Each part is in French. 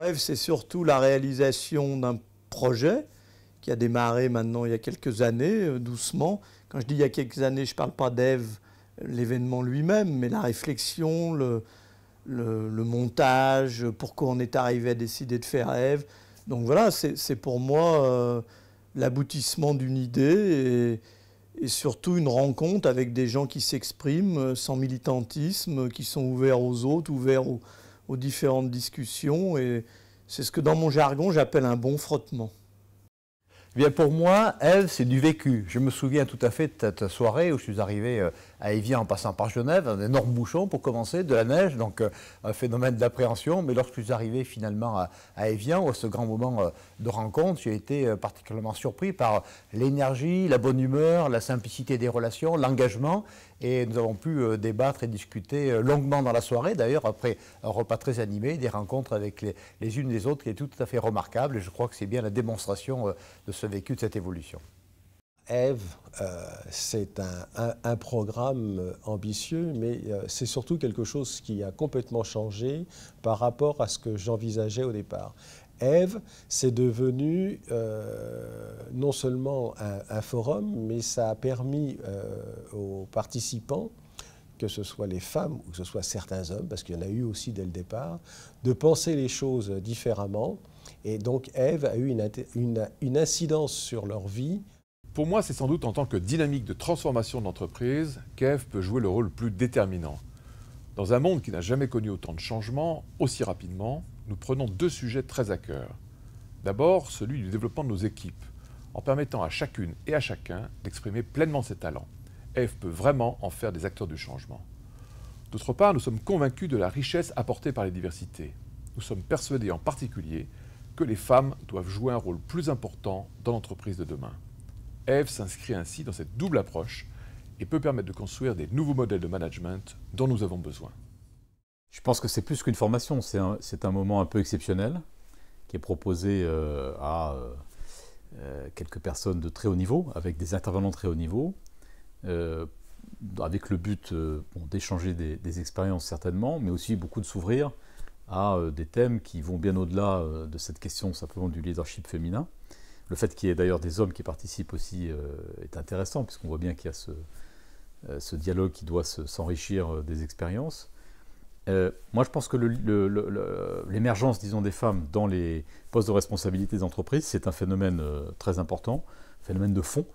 rêve, c'est surtout la réalisation d'un projet qui a démarré maintenant il y a quelques années, euh, doucement. Quand je dis il y a quelques années, je ne parle pas d'Ève, euh, l'événement lui-même, mais la réflexion, le, montage, pourquoi on est arrivé à décider de faire Ève. Donc voilà, c'est pour moi euh, l'aboutissement d'une idée et, et surtout une rencontre avec des gens qui s'expriment sans militantisme, qui sont ouverts aux autres, ouverts aux aux différentes discussions et c'est ce que dans mon jargon j'appelle un bon frottement. Eh bien pour moi, Eve, c'est du vécu. Je me souviens tout à fait de cette soirée où je suis arrivé euh, à Évian en passant par Genève, un énorme bouchon pour commencer, de la neige, donc euh, un phénomène d'appréhension. Mais lorsque je suis arrivé finalement à Évian, à ce grand moment euh, de rencontre, j'ai été particulièrement surpris par l'énergie, la bonne humeur, la simplicité des relations, l'engagement et nous avons pu euh, débattre et discuter euh, longuement dans la soirée, d'ailleurs, après un repas très animé, des rencontres avec les, unes des autres qui est tout à fait remarquable, et je crois que c'est bien la démonstration euh, de ce vécu, de cette évolution. Eve, c'est un, programme ambitieux, mais c'est surtout quelque chose qui a complètement changé par rapport à ce que j'envisageais au départ. Eve, c'est devenu euh, non seulement un, forum, mais ça a permis euh, aux participants, que ce soit les femmes ou que ce soit certains hommes, parce qu'il y en a eu aussi dès le départ, de penser les choses différemment. Et donc Eve a eu une, incidence sur leur vie. Pour moi, c'est sans doute en tant que dynamique de transformation d'entreprise qu'Eve peut jouer le rôle plus déterminant. Dans un monde qui n'a jamais connu autant de changements, aussi rapidement, nous prenons deux sujets très à cœur. D'abord, celui du développement de nos équipes, en permettant à chacune et à chacun d'exprimer pleinement ses talents. Eve peut vraiment en faire des acteurs du changement. D'autre part, nous sommes convaincus de la richesse apportée par les diversités. Nous sommes persuadés en particulier que les femmes doivent jouer un rôle plus important dans l'entreprise de demain. Eve s'inscrit ainsi dans cette double approche et peut permettre de construire des nouveaux modèles de management dont nous avons besoin. Je pense que c'est plus qu'une formation, c'est un, moment un peu exceptionnel qui est proposé euh, à euh, euh, quelques personnes de très haut niveau, avec des intervenants très haut niveau, avec le but d'échanger des, expériences certainement, mais aussi beaucoup de s'ouvrir à des thèmes qui vont bien au-delà de cette question simplement du leadership féminin. Le fait qu'il y ait d'ailleurs des hommes qui participent aussi est intéressant, puisqu'on voit bien qu'il y a ce, dialogue qui doit s'enrichir des expériences. Euh, moi, je pense que l'émergence, disons, des femmes dans les postes de responsabilité des entreprises, c'est un phénomène euh, très important, phénomène de fond,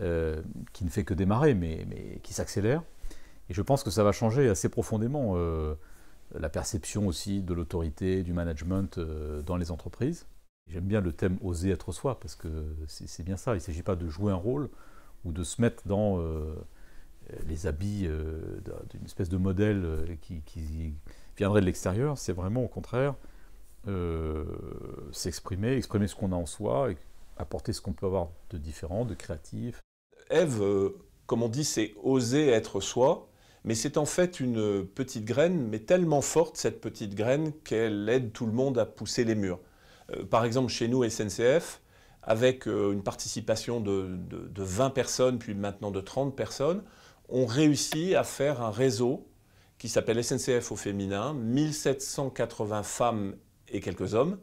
euh, qui ne fait que démarrer, mais, mais qui s'accélère. Et je pense que ça va changer assez profondément la perception aussi de l'autorité, du management dans les entreprises. J'aime bien le thème oser être soi, parce que c'est bien ça. Il ne s'agit pas de jouer un rôle ou de se mettre dans les habits euh, d'une espèce de modèle euh, qui, viendrait de l'extérieur, c'est vraiment au contraire euh, s'exprimer, exprimer ce qu'on a en soi, et apporter ce qu'on peut avoir de différent, de créatif. Ève, comme on dit, c'est oser être soi, mais c'est en fait une petite graine, mais tellement forte cette petite graine qu'elle aide tout le monde à pousser les murs. par exemple, chez nous, SNCF, avec une participation de 20 personnes, puis maintenant de 30 personnes, on réussit à faire un réseau qui s'appelle SNCF au féminin, 1780 femmes et quelques hommes,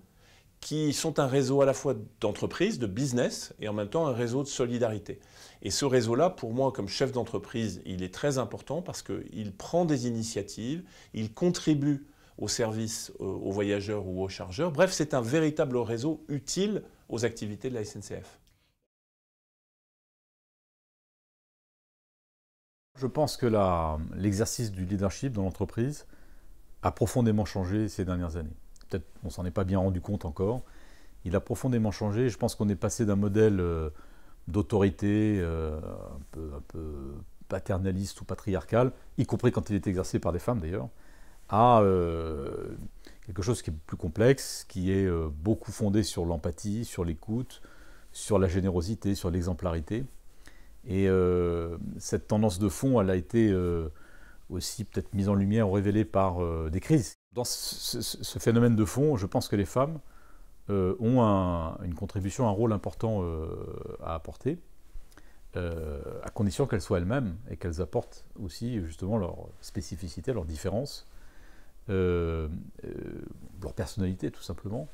qui sont un réseau à la fois d'entreprise, de business, et en même temps un réseau de solidarité. Et ce réseau-là, pour moi, comme chef d'entreprise, il est très important parce qu'il prend des initiatives, il contribue aux services euh, aux voyageurs ou aux chargeurs. Bref, c'est un véritable réseau utile aux activités de la SNCF. Je pense que l'exercice du leadership dans l'entreprise a profondément changé ces dernières années. Peut-être qu'on ne s'en est pas bien rendu compte encore. Il a profondément changé. Je pense qu'on est passé d'un modèle euh, d'autorité euh, un, peu, paternaliste ou patriarcal, y compris quand il est exercé par des femmes d'ailleurs, à euh, quelque chose qui est plus complexe, qui est beaucoup fondé sur l'empathie, sur l'écoute, sur la générosité, sur l'exemplarité. Et euh, cette tendance de fond, elle a été euh, aussi peut-être mise en lumière ou révélée par euh, des crises. Dans ce, phénomène de fond, je pense que les femmes ont une contribution, un rôle important à apporter. à condition qu'elles soient elles-mêmes et qu'elles apportent aussi justement leur spécificité, leur différence, leur personnalité tout simplement.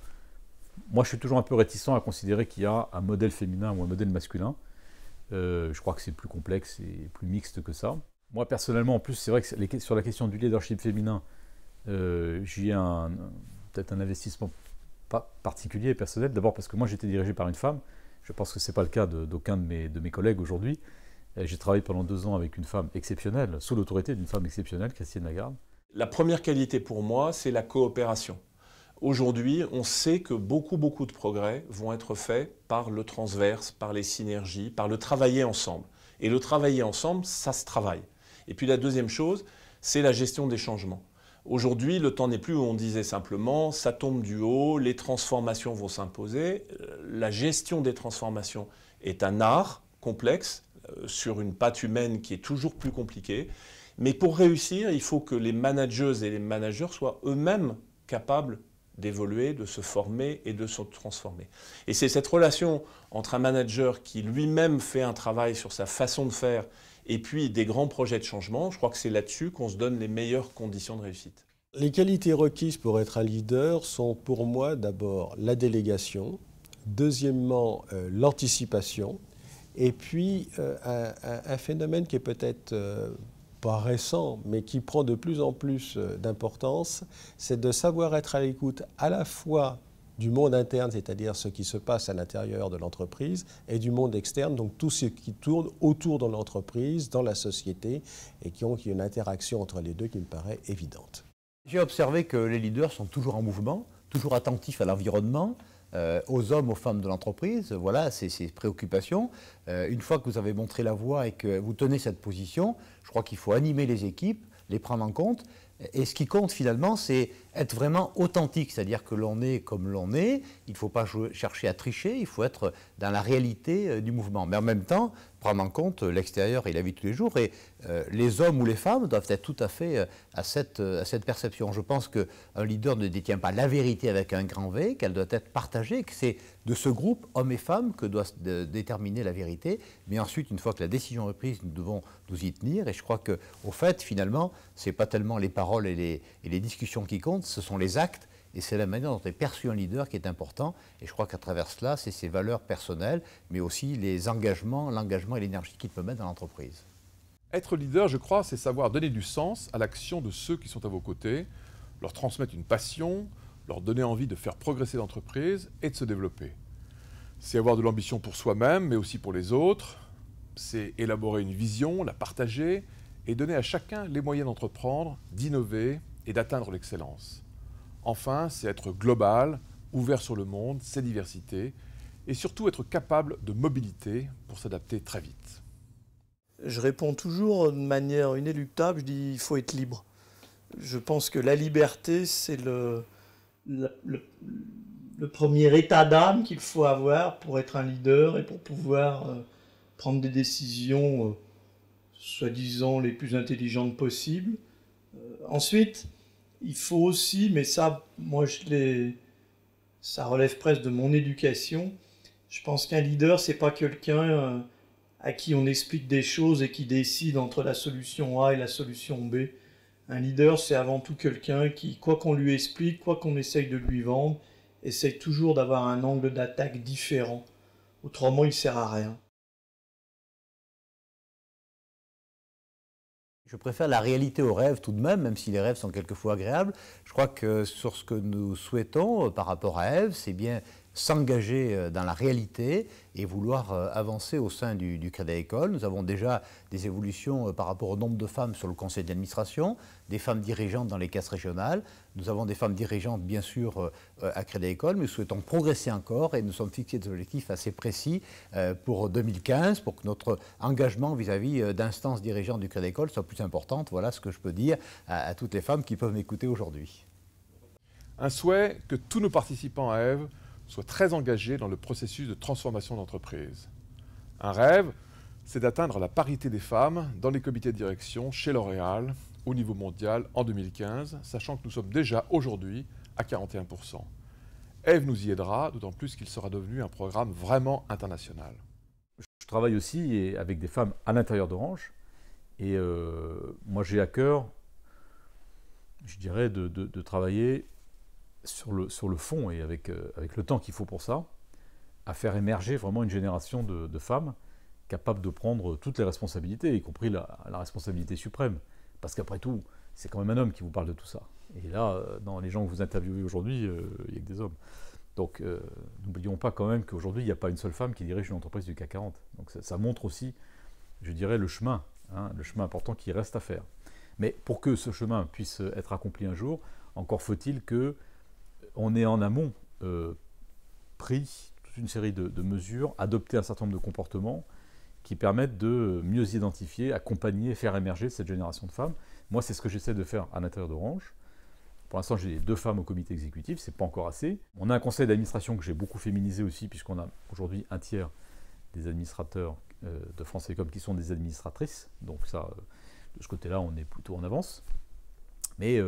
Moi je suis toujours un peu réticent à considérer qu'il y a un modèle féminin ou un modèle masculin. Euh, je crois que c'est plus complexe et plus mixte que ça. Moi, personnellement, en plus, c'est vrai que sur la question du leadership féminin, euh, j'ai un, peut-être un investissement pas particulier, personnel. D'abord parce que moi, j'étais dirigé par une femme. Je pense que ce n'est pas le cas d'aucun de, mes, de mes collègues aujourd'hui. Euh, j'ai travaillé pendant deux ans avec une femme exceptionnelle, sous l'autorité d'une femme exceptionnelle, Christine Lagarde. La première qualité pour moi, c'est la coopération. Aujourd'hui, on sait que beaucoup, beaucoup de progrès vont être faits par le transverse, par les synergies, par le travailler ensemble. Et le travailler ensemble, ça se travaille. Et puis la deuxième chose, c'est la gestion des changements. Aujourd'hui, le temps n'est plus où on disait simplement ça tombe du haut, les transformations vont s'imposer. Euh, la gestion des transformations est un art complexe euh, sur une patte humaine qui est toujours plus compliquée. Mais pour réussir, il faut que les manageuses et les managers soient eux-mêmes capables d'évoluer, de se former et de se transformer. Et c'est cette relation entre un manager qui lui-même fait un travail sur sa façon de faire et puis des grands projets de changement, je crois que c'est là-dessus qu'on se donne les meilleures conditions de réussite. Les qualités requises pour être un leader sont pour moi d'abord la délégation, deuxièmement euh, l'anticipation, et puis euh, un, phénomène qui est peut-être euh, pas récent, mais qui prend de plus en plus euh, d'importance, c'est de savoir être à l'écoute à la fois du monde interne, c'est-à-dire ce qui se passe à l'intérieur de l'entreprise, et du monde externe, donc tout ce qui tourne autour de l'entreprise, dans la société, et qui ont une interaction entre les deux qui me paraît évidente. J'ai observé que les leaders sont toujours en mouvement, toujours attentifs à l'environnement, euh, aux hommes, aux femmes de l'entreprise, voilà ces, préoccupations. Euh, une fois que vous avez montré la voie et que vous tenez cette position, je crois qu'il faut animer les équipes, les prendre en compte. Et ce qui compte finalement, c'est être vraiment authentique, c'est-à-dire que l'on est comme l'on est, il ne faut pas chercher à tricher, il faut être dans la réalité euh, du mouvement. Mais en même temps, prendre en compte l'extérieur et la vie de tous les jours. Et euh, les hommes ou les femmes doivent être tout à fait euh, euh, à, cette, perception. Je pense qu'un leader ne détient pas la vérité avec un grand V, qu'elle doit être partagée, que c'est de ce groupe, hommes et femmes, que doit déterminer la vérité. Mais ensuite, une fois que la décision est prise, nous devons nous y tenir. Et je crois qu'au fait, finalement, ce n'est pas tellement les paroles et les discussions qui comptent, ce sont les actes et c'est la manière dont est perçu un leader qui est important. Et je crois qu'à travers cela, c'est ses valeurs personnelles, mais aussi les engagements, l'engagement et l'énergie qu'il peut mettre dans l'entreprise. Être leader, je crois, c'est savoir donner du sens à l'action de ceux qui sont à vos côtés, leur transmettre une passion, leur donner envie de faire progresser l'entreprise et de se développer. C'est avoir de l'ambition pour soi-même, mais aussi pour les autres. C'est élaborer une vision, la partager et donner à chacun les moyens d'entreprendre, d'innover et d'atteindre l'excellence. Enfin, c'est être global, ouvert sur le monde, ses diversités, et surtout être capable de mobilité pour s'adapter très vite. Je réponds toujours de manière inéluctable, je dis il faut être libre. Je pense que la liberté, c'est le, premier état d'âme qu'il faut avoir pour être un leader et pour pouvoir euh, prendre des décisions, euh, soi-disant, les plus intelligentes possibles. Euh, ensuite, il faut aussi, mais ça, moi, je l'ai, ça relève presque de mon éducation. Je pense qu'un leader, c'est pas quelqu'un euh, à qui on explique des choses et qui décide entre la solution A et la solution B. Un leader, c'est avant tout quelqu'un qui, quoi qu'on lui explique, quoi qu'on essaye de lui vendre, essaye toujours d'avoir un angle d'attaque différent. Autrement, il sert à rien. je préfère la réalité au rêve tout de même, même si les rêves sont quelquefois agréables. Je crois que sur ce que nous souhaitons euh, par rapport à Ève, c'est bien s'engager euh, dans la réalité et vouloir euh, avancer au sein du, du Crédit Agricole. Nous avons déjà des évolutions euh, par rapport au nombre de femmes sur le conseil d'administration, des femmes dirigeantes dans les caisses régionales. Nous avons des femmes dirigeantes, bien sûr, à Crédit Agricole, mais nous souhaitons progresser encore et nous sommes fixés des objectifs assez précis pour 2015, pour que notre engagement vis-à-vis d'instances dirigeantes du Crédit Agricole soit plus importante. Voilà ce que je peux dire à, à toutes les femmes qui peuvent m'écouter aujourd'hui. Un souhait que tous nos participants à Eve soit très engagé dans le processus de transformation d'entreprise. Un rêve, c'est d'atteindre la parité des femmes dans les comités de direction chez L'Oréal au niveau mondial en 2015, sachant que nous sommes déjà aujourd'hui à 41%. Eve nous y aidera, d'autant plus qu'il sera devenu un programme vraiment international. Je travaille aussi avec des femmes à l'intérieur d'Orange, et euh, moi j'ai à cœur, je dirais, de travailler sur le, sur le fond et avec, euh, avec le temps qu'il faut pour ça, à faire émerger vraiment une génération de, femmes capables de prendre toutes les responsabilités, y compris la, la responsabilité suprême. Parce qu'après tout, c'est quand même un homme qui vous parle de tout ça. Et là, euh, dans les gens que vous interviewez aujourd'hui, euh, il n'y a que des hommes. Donc, n'oublions pas quand même qu'aujourd'hui, il n'y a pas une seule femme qui dirige une entreprise du CAC 40. Donc, ça, montre aussi, je dirais, le chemin, hein, le chemin important qui reste à faire. Mais pour que ce chemin puisse être accompli un jour, encore faut-il que on est en amont euh, pris toute une série de, mesures, adopté un certain nombre de comportements qui permettent de mieux identifier, accompagner, faire émerger cette génération de femmes. Moi, c'est ce que j'essaie de faire à l'intérieur d'Orange. Pour l'instant, j'ai deux femmes au comité exécutif, c'est pas encore assez. On a un conseil d'administration que j'ai beaucoup féminisé aussi, puisqu'on a aujourd'hui un tiers des administrateurs euh, de France Télécom qui sont des administratrices. Donc ça, euh, de ce côté-là, on est plutôt en avance. Mais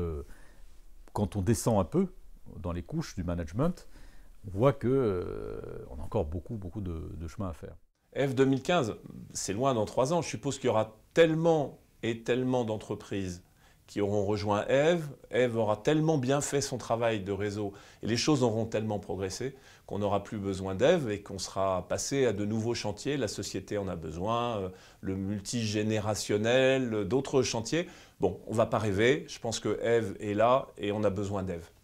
quand on descend un peu, dans les couches du management, on voit qu'on euh, on a encore beaucoup, beaucoup de, chemin à faire. Eve 2015 c'est loin dans trois ans. Je suppose qu'il y aura tellement et tellement d'entreprises qui auront rejoint Eve. Eve aura tellement bien fait son travail de réseau et les choses auront tellement progressé qu'on n'aura plus besoin d'Eve et qu'on sera passé à de nouveaux chantiers. La société en a besoin, euh, le multigénérationnel, d'autres chantiers. Bon, on ne va pas rêver. Je pense que Eve est là et on a besoin d'Eve.